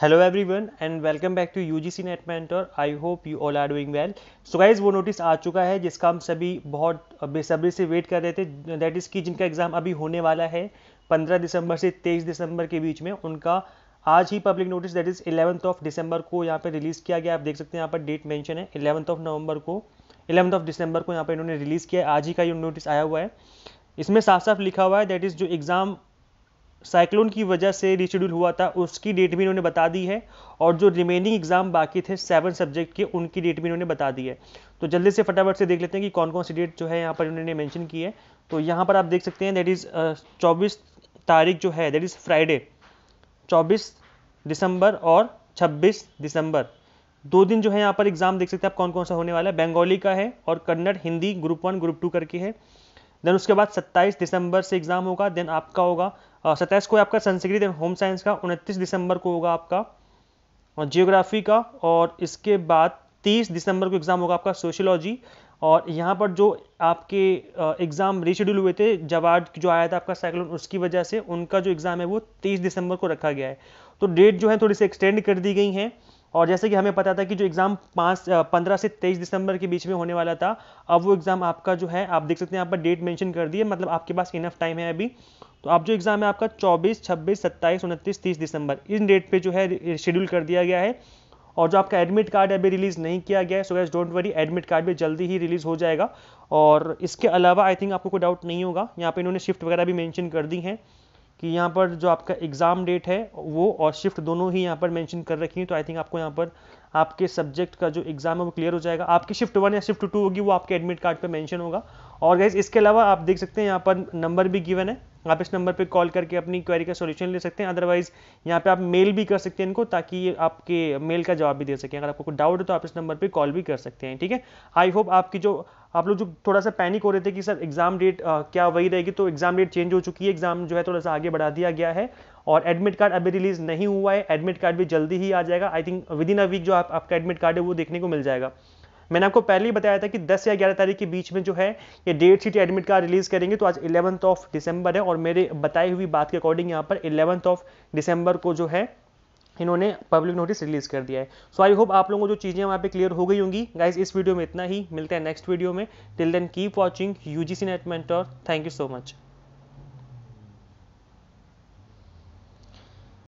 hello everyone and welcome back to U G C NET mentor I hope you all are doing well so guys वो notice आ चुका है जिसका हम सभी बहुत बेसब्री से वेट कर रहे थे दैट इज़ कि जिनका एग्ज़ाम अभी होने वाला है 15 दिसंबर से 23 दिसंबर के बीच में उनका आज ही public notice that is eleventh of December को यहाँ पर रिलीज़ किया गया आप देख सकते हैं यहाँ पर डेट मैंशन है इलेवंथ ऑफ नवंबर को इलेवंथ ऑफ दिसंबर को यहाँ पर इन्होंने रिलीज़ किया आज ही का ये नोटिस आया हुआ है इसमें साफ साफ लिखा हुआ है दैट इज़ जो एग्ज़ाम साइक्लोन की वजह से रिशेड्यूल हुआ था उसकी डेट भी इन्होंने बता दी है और जो रिमेनिंग एग्जाम बाकी थे सेवन सब्जेक्ट के उनकी डेट भी इन्होंने बता दी है तो जल्दी से फटाफट से देख लेते हैं कि कौन कौन सी डेट जो है यहाँ पर इन्होंने मैंशन की है तो यहाँ पर आप देख सकते हैं दैट इज़ uh, चौबीस तारीख जो है दैट इज़ फ्राइडे चौबीस दिसंबर और छब्बीस दिसंबर दो दिन जो है यहाँ पर एग्जाम देख सकते हैं आप कौन कौन सा होने वाला है बंगाली का है और Kannada Hindi group one group two करके है देन उसके बाद 27 दिसंबर से एग्जाम होगा देन आपका होगा हाँ, सत्ताईस को आपका संस्कृत होम साइंस का उनतीस दिसंबर को होगा आपका और जियोग्राफी का और इसके बाद 30 दिसंबर को एग्ज़ाम होगा आपका सोशियोलॉजी और यहाँ पर जो आपके एग्ज़ाम रिशेड्यूल हुए थे जवाब जो आया था आपका साइक्लोन उसकी वजह से उनका जो एग्ज़ाम है वो 30 दिसंबर को रखा गया है तो डेट जो है थोड़ी सी एक्सटेंड कर दी गई है और जैसे कि हमें पता था कि जो एग्ज़ाम पाँच पंद्रह से तेईस दिसंबर के बीच में होने वाला था अब वो एग्ज़ाम आपका जो है आप देख सकते हैं यहाँ पर डेट मैंशन कर दिए मतलब आपके पास इनफ टाइम है अभी तो आप जो एग्ज़ाम है आपका 24, 26, 27, 29, 30 दिसंबर इन डेट पे जो है शेड्यूल कर दिया गया है और जो आपका एडमिट कार्ड अभी रिलीज़ नहीं किया गया है so guys don't worry admit card भी जल्दी ही रिलीज़ हो जाएगा और इसके अलावा आई थिंक आपको कोई डाउट नहीं होगा यहाँ पर इन्होंने शिफ्ट वगैरह भी मैंशन कर दी है कि यहाँ पर जो आपका एग्ज़ाम डेट है वो और शिफ्ट दोनों ही यहाँ पर मैंशन कर रखी है तो आई थिंक आपको यहाँ पर आपके सब्जेक्ट का जो एग्ज़ाम है वो क्लियर हो जाएगा आपकी शिफ्ट वन या शिफ्ट टू होगी वो आपके एडमिट कार्ड पर मैंशन होगा और गैस इसके अलावा आप देख सकते हैं यहाँ पर नंबर भी गिवन है आप इस नंबर पे कॉल करके अपनी क्वेरी का सॉल्यूशन ले सकते हैं अदरवाइज यहाँ पे आप मेल भी कर सकते हैं इनको ताकि ये आपके मेल का जवाब भी दे सकें अगर आपको कोई डाउट है तो आप इस नंबर पर कॉल भी कर सकते हैं ठीक है आई होप आपकी जो आप लोग जो थोड़ा सा पैनिक हो रहे थे कि सर एग्जाम डेट क्या वही रहेगी तो एग्जाम डेट चेंज हो चुकी है एग्जाम जो है थोड़ा सा आगे बढ़ा दिया गया है और एडमिट कार्ड अभी रिलीज नहीं हुआ है एडमिट कार्ड भी जल्दी ही आ जाएगा I think within a week जो आप, आपका एडमिट कार्ड है वो देखने को मिल जाएगा मैंने आपको पहले ही बताया था कि 10 या 11 तारीख के बीच में जो है ये date sheet admit card release करेंगे तो आज इलेवंथ ऑफ दिसंबर है और मेरे बताई हुई बात के अकॉर्डिंग यहाँ पर इलेवंथ ऑफ दिसंबर को जो है इन्होंने पब्लिक नोटिस रिलीज कर दिया है सो आई होप आप लोगों को जो चीज़ें वहाँ पे क्लियर हो गई होंगी गाइज इस वीडियो में इतना ही मिलते हैं नेक्स्ट वीडियो में till then keep watching U G C NET thank you so much